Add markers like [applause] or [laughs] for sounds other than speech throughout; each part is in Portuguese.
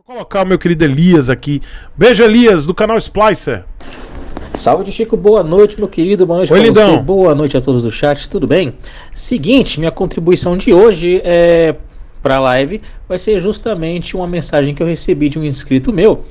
Deixa eu colocar o meu querido Elias aqui. Beijo, Elias, do canal Splicer. Salve, Chico. Boa noite, meu querido. Boa noite Oi, Boa noite a todos do chat. Tudo bem? Seguinte, minha contribuição de hoje é para a live vai ser justamente uma mensagem que eu recebi de um inscrito meu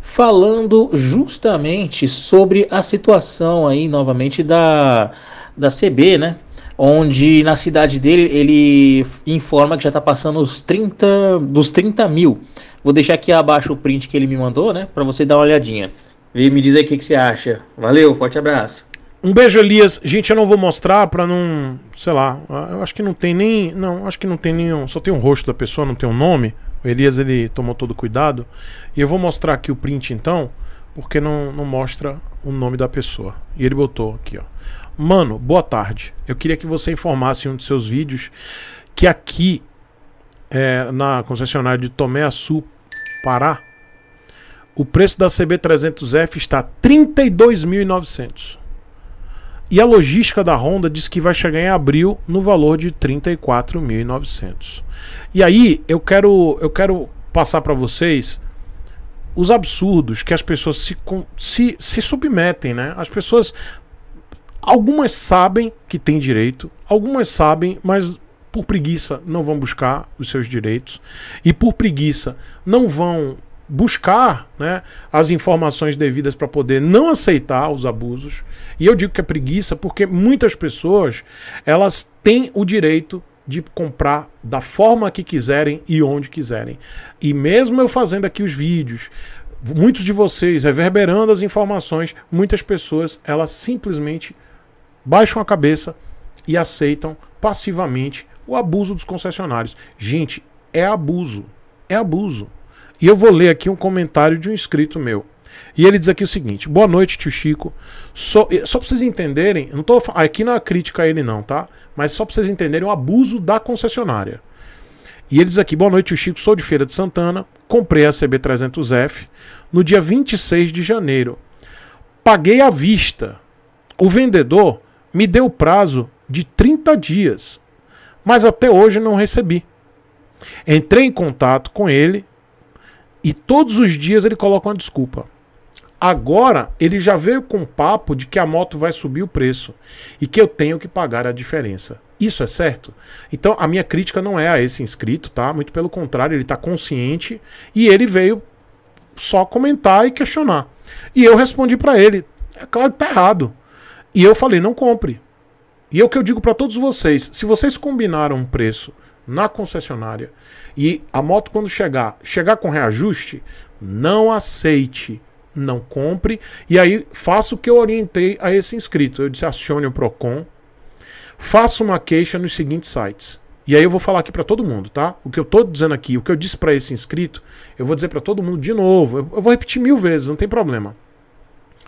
falando justamente sobre a situação aí novamente da da CB, né? Onde na cidade dele ele informa que já está passando os 30 dos 30 mil Vou deixar aqui abaixo o print que ele me mandou, né? Para você dar uma olhadinha. e me diz aí o que, que você acha. Valeu, forte abraço. Um beijo, Elias. Gente, eu não vou mostrar pra não. Sei lá. Eu acho que não tem nem. Não, acho que não tem nenhum. Só tem um rosto da pessoa, não tem um nome. O Elias, ele tomou todo cuidado. E eu vou mostrar aqui o print então, porque não, não mostra o nome da pessoa. E ele botou aqui, ó. Mano, boa tarde. Eu queria que você informasse em um de seus vídeos que aqui é, na concessionária de Tomé Açu Pará, o preço da CB300F está 32.900. E a logística da Honda diz que vai chegar em abril no valor de 34.900. E aí eu quero eu quero passar para vocês os absurdos que as pessoas se, se, se submetem, né? As pessoas algumas sabem que tem direito, algumas sabem, mas por preguiça não vão buscar os seus direitos e por preguiça não vão buscar né, as informações devidas para poder não aceitar os abusos. E eu digo que é preguiça porque muitas pessoas elas têm o direito de comprar da forma que quiserem e onde quiserem. E mesmo eu fazendo aqui os vídeos, muitos de vocês reverberando as informações, muitas pessoas elas simplesmente baixam a cabeça e aceitam passivamente o abuso dos concessionários. Gente, é abuso. É abuso. E eu vou ler aqui um comentário de um inscrito meu. E ele diz aqui o seguinte: Boa noite, tio Chico. Só, eh, só pra vocês entenderem, não tô aqui na é crítica a ele, não, tá? Mas só pra vocês entenderem o abuso da concessionária. E ele diz aqui: Boa noite, tio Chico. Sou de Feira de Santana. Comprei a CB300F no dia 26 de janeiro. Paguei à vista. O vendedor me deu prazo de 30 dias mas até hoje não recebi. Entrei em contato com ele e todos os dias ele coloca uma desculpa. Agora ele já veio com o papo de que a moto vai subir o preço e que eu tenho que pagar a diferença. Isso é certo? Então a minha crítica não é a esse inscrito, tá? Muito pelo contrário, ele está consciente e ele veio só comentar e questionar. E eu respondi para ele, é claro que tá errado. E eu falei, não compre. E é o que eu digo para todos vocês: se vocês combinaram um preço na concessionária e a moto, quando chegar, chegar com reajuste, não aceite, não compre. E aí faça o que eu orientei a esse inscrito. Eu disse: acione o Procon, faça uma queixa nos seguintes sites. E aí eu vou falar aqui para todo mundo, tá? O que eu tô dizendo aqui, o que eu disse para esse inscrito, eu vou dizer para todo mundo de novo. Eu vou repetir mil vezes, não tem problema.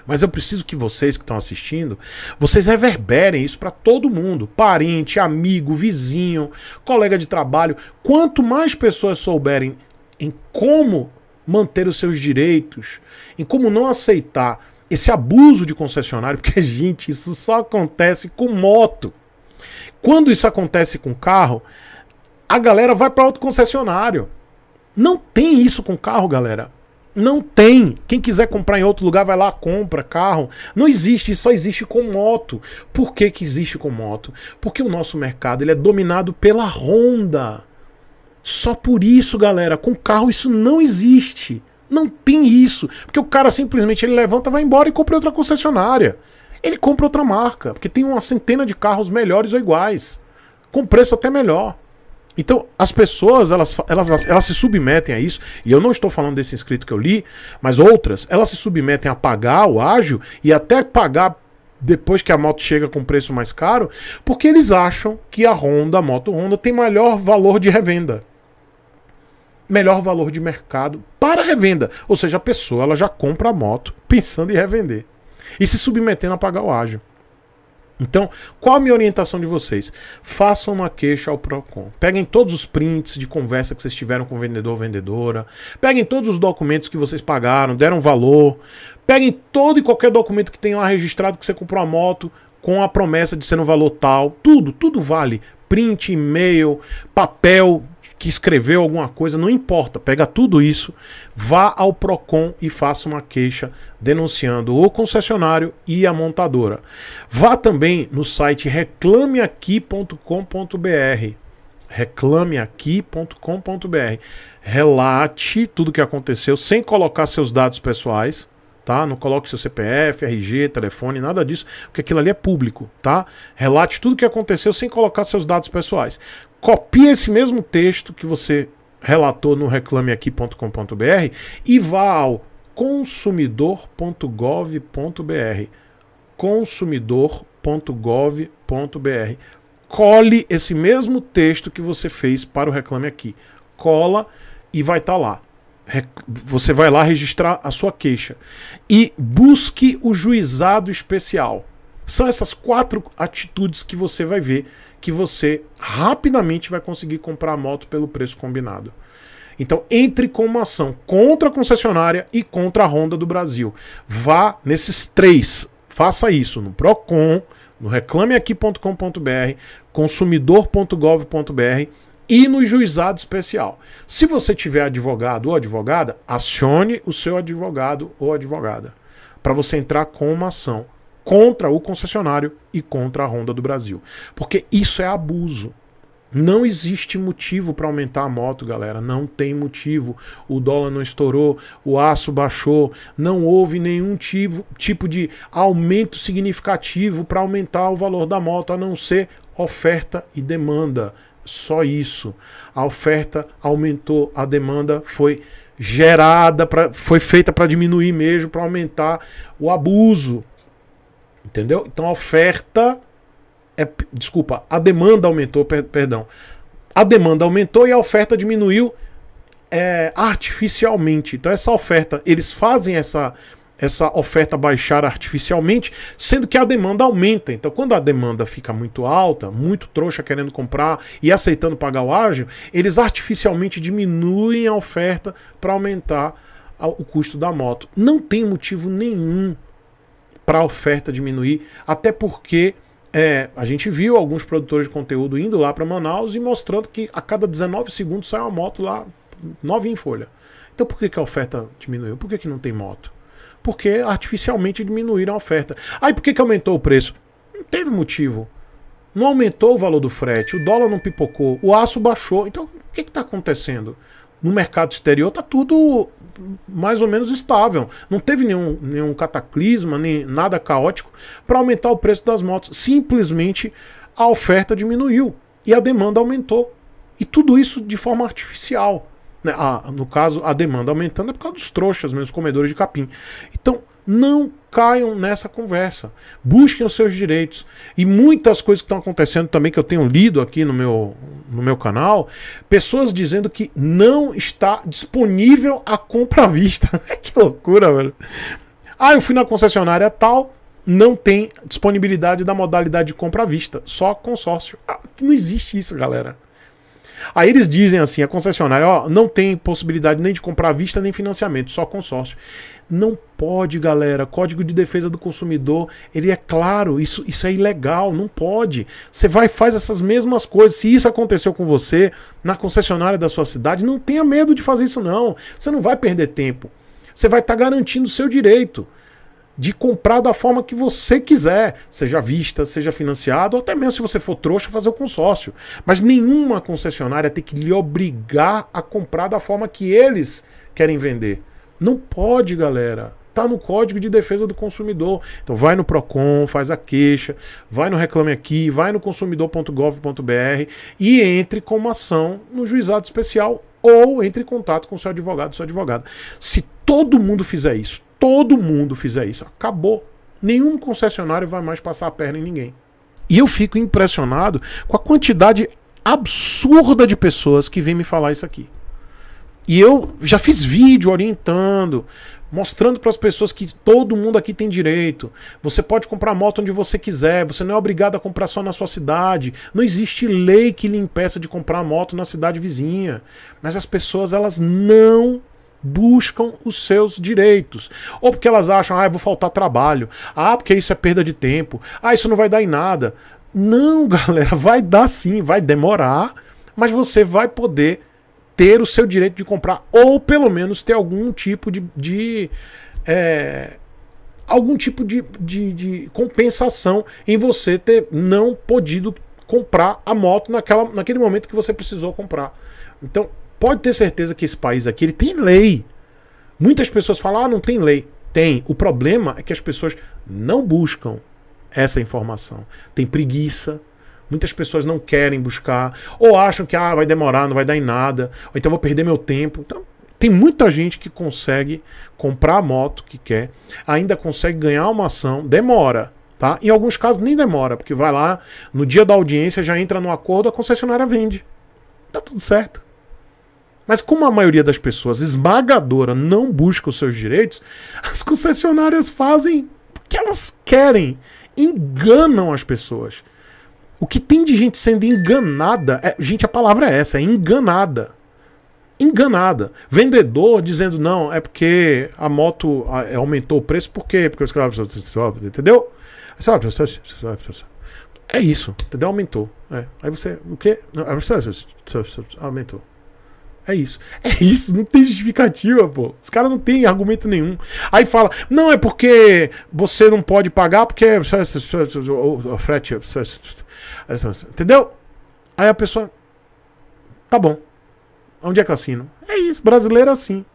Mas eu preciso que vocês que estão assistindo, vocês reverberem isso para todo mundo, parente, amigo, vizinho, colega de trabalho. Quanto mais pessoas souberem em como manter os seus direitos, em como não aceitar esse abuso de concessionário, [laughs] porque gente, isso só acontece com moto. Quando isso acontece com carro, a galera vai para outro concessionário. Não tem isso com carro, galera. Não tem. Quem quiser comprar em outro lugar, vai lá, compra carro. Não existe, só existe com moto. Por que, que existe com moto? Porque o nosso mercado ele é dominado pela Honda. Só por isso, galera, com carro isso não existe. Não tem isso. Porque o cara simplesmente ele levanta, vai embora e compra outra concessionária. Ele compra outra marca, porque tem uma centena de carros melhores ou iguais, com preço até melhor. Então, as pessoas, elas, elas, elas se submetem a isso, e eu não estou falando desse inscrito que eu li, mas outras, elas se submetem a pagar o ágio e até pagar depois que a moto chega com preço mais caro, porque eles acham que a Honda, a moto Honda, tem melhor valor de revenda. Melhor valor de mercado para revenda. Ou seja, a pessoa ela já compra a moto pensando em revender. E se submetendo a pagar o ágio. Então, qual a minha orientação de vocês? Façam uma queixa ao Procon. Peguem todos os prints de conversa que vocês tiveram com o vendedor ou vendedora. Peguem todos os documentos que vocês pagaram, deram valor. Peguem todo e qualquer documento que tenha lá registrado que você comprou a moto com a promessa de ser no um valor tal. Tudo, tudo vale. Print, e-mail, papel, que escreveu alguma coisa, não importa. Pega tudo isso, vá ao Procon e faça uma queixa denunciando o concessionário e a montadora. Vá também no site reclameaqui.com.br reclameaqui.com.br. Relate tudo o que aconteceu sem colocar seus dados pessoais, tá? Não coloque seu CPF, RG, telefone, nada disso, porque aquilo ali é público, tá? Relate tudo o que aconteceu sem colocar seus dados pessoais copie esse mesmo texto que você relatou no reclameaqui.com.br e vá ao consumidor.gov.br. consumidor.gov.br. Cole esse mesmo texto que você fez para o Reclame Aqui. Cola e vai estar tá lá. Você vai lá registrar a sua queixa. E busque o juizado especial. São essas quatro atitudes que você vai ver que você rapidamente vai conseguir comprar a moto pelo preço combinado. Então, entre com uma ação contra a concessionária e contra a Honda do Brasil. Vá nesses três. Faça isso no Procon, no reclameaqui.com.br, consumidor.gov.br e no juizado especial. Se você tiver advogado ou advogada, acione o seu advogado ou advogada para você entrar com uma ação contra o concessionário e contra a Honda do Brasil. Porque isso é abuso. Não existe motivo para aumentar a moto, galera. Não tem motivo. O dólar não estourou, o aço baixou, não houve nenhum tipo, tipo de aumento significativo para aumentar o valor da moto, a não ser oferta e demanda. Só isso. A oferta aumentou, a demanda foi gerada, pra, foi feita para diminuir mesmo, para aumentar o abuso. Entendeu? Então a oferta. É, desculpa, a demanda aumentou, per, perdão. A demanda aumentou e a oferta diminuiu é, artificialmente. Então essa oferta, eles fazem essa, essa oferta baixar artificialmente, sendo que a demanda aumenta. Então, quando a demanda fica muito alta, muito trouxa querendo comprar e aceitando pagar o ágio, eles artificialmente diminuem a oferta para aumentar o custo da moto. Não tem motivo nenhum para a oferta diminuir, até porque é, a gente viu alguns produtores de conteúdo indo lá para Manaus e mostrando que a cada 19 segundos sai uma moto lá novinha em folha. Então por que, que a oferta diminuiu? Por que, que não tem moto? Porque artificialmente diminuíram a oferta. Aí por que, que aumentou o preço? Não teve motivo. Não aumentou o valor do frete, o dólar não pipocou, o aço baixou. Então o que está acontecendo? no mercado exterior está tudo mais ou menos estável. Não teve nenhum, nenhum cataclisma, nem nada caótico para aumentar o preço das motos. Simplesmente a oferta diminuiu e a demanda aumentou. E tudo isso de forma artificial. Né? Ah, no caso, a demanda aumentando é por causa dos trouxas, os comedores de capim. Então, não caiam nessa conversa. Busquem os seus direitos. E muitas coisas que estão acontecendo também, que eu tenho lido aqui no meu, no meu canal, pessoas dizendo que não está disponível a compra à vista. [laughs] que loucura, velho. Ah, eu fui na concessionária tal, não tem disponibilidade da modalidade de compra à vista, só consórcio. Ah, não existe isso, galera. Aí eles dizem assim, a concessionária, ó, não tem possibilidade nem de comprar à vista nem financiamento, só consórcio. Não pode, galera. Código de Defesa do Consumidor, ele é claro, isso, isso é ilegal, não pode. Você vai e faz essas mesmas coisas. Se isso aconteceu com você na concessionária da sua cidade, não tenha medo de fazer isso não. Você não vai perder tempo. Você vai estar tá garantindo o seu direito de comprar da forma que você quiser, seja vista, seja financiado, ou até mesmo se você for trouxa, fazer o consórcio. Mas nenhuma concessionária tem que lhe obrigar a comprar da forma que eles querem vender. Não pode, galera está no Código de Defesa do Consumidor. Então vai no Procon, faz a queixa, vai no Reclame Aqui, vai no consumidor.gov.br e entre com uma ação no juizado especial ou entre em contato com seu advogado, sua advogada. Se todo mundo fizer isso, todo mundo fizer isso, acabou. Nenhum concessionário vai mais passar a perna em ninguém. E eu fico impressionado com a quantidade absurda de pessoas que vêm me falar isso aqui. E eu já fiz vídeo orientando, mostrando para as pessoas que todo mundo aqui tem direito. Você pode comprar moto onde você quiser, você não é obrigado a comprar só na sua cidade. Não existe lei que lhe impeça de comprar moto na cidade vizinha. Mas as pessoas elas não buscam os seus direitos. Ou porque elas acham, ah, eu vou faltar trabalho. Ah, porque isso é perda de tempo. Ah, isso não vai dar em nada. Não, [laughs] galera, vai dar sim, vai demorar, mas você vai poder ter o seu direito de comprar, ou pelo menos ter algum tipo de. de é, algum tipo de, de, de compensação em você ter não podido comprar a moto naquela, naquele momento que você precisou comprar. Então, Pode ter certeza que esse país aqui ele tem lei. Muitas pessoas falam, ah, não tem lei. Tem. O problema é que as pessoas não buscam essa informação. Tem preguiça. Muitas pessoas não querem buscar. Ou acham que ah, vai demorar, não vai dar em nada. Ou então vou perder meu tempo. Então, tem muita gente que consegue comprar a moto que quer, ainda consegue ganhar uma ação, demora. Tá? Em alguns casos nem demora, porque vai lá, no dia da audiência já entra no acordo, a concessionária vende. Tá tudo certo. Mas como a maioria das pessoas esmagadora não busca os seus direitos, as concessionárias fazem o que elas querem, enganam as pessoas. O que tem de gente sendo enganada, é, gente, a palavra é essa, é enganada. Enganada. Vendedor dizendo não, é porque a moto aumentou o preço, por quê? Porque os caras, entendeu? É isso, entendeu? Aumentou. É. Aí você, o quê? Aumentou. É isso. É isso, não tem justificativa, pô. Os caras não têm argumento nenhum. Aí fala, não, é porque você não pode pagar porque. É, ou frete. É, Entendeu? Aí a pessoa. Tá bom. Onde é que eu assino? É isso, brasileiro é assim.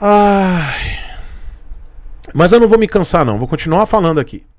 Ai. Mas eu não vou me cansar, não. Vou continuar falando aqui.